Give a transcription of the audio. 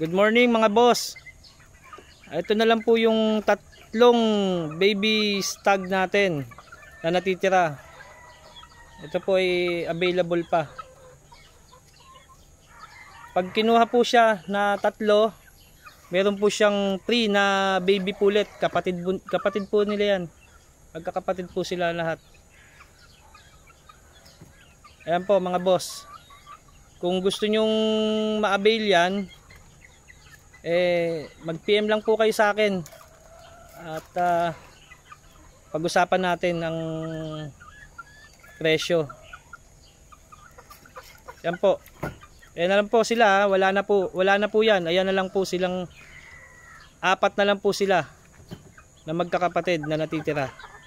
Good morning mga boss. Ito na lang po yung tatlong baby stag natin na natitira. Ito po ay available pa. Pag kinuha po siya na tatlo, meron po siyang free na baby pullet. Kapatid, kapatid po nila yan. Magkakapatid po sila lahat. Ayan po mga boss. Kung gusto nyong ma-avail yan, eh mag-PM lang po kayo sa akin at uh, pag-usapan natin ang presyo yan po ayan na lang po sila ah. wala na po, wala na po yan ayan na lang po silang apat na lang po sila na magkakapatid na natitira